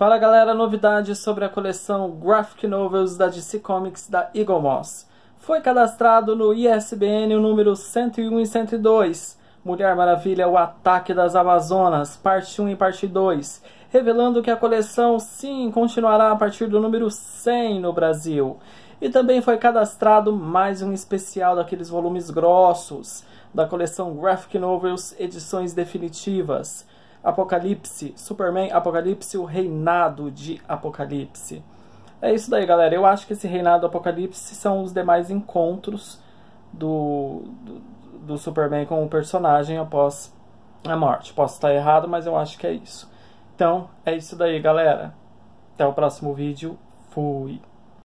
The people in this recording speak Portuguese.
Fala galera, novidades sobre a coleção Graphic Novels da DC Comics da Eagle Moss. Foi cadastrado no ISBN o número 101 e 102, Mulher Maravilha, o Ataque das Amazonas, parte 1 e parte 2, revelando que a coleção sim continuará a partir do número 100 no Brasil. E também foi cadastrado mais um especial daqueles volumes grossos da coleção Graphic Novels Edições Definitivas. Apocalipse, Superman, Apocalipse, o reinado de Apocalipse. É isso daí, galera. Eu acho que esse reinado do Apocalipse são os demais encontros do, do, do Superman com o personagem após a morte. Posso estar errado, mas eu acho que é isso. Então, é isso daí, galera. Até o próximo vídeo. Fui.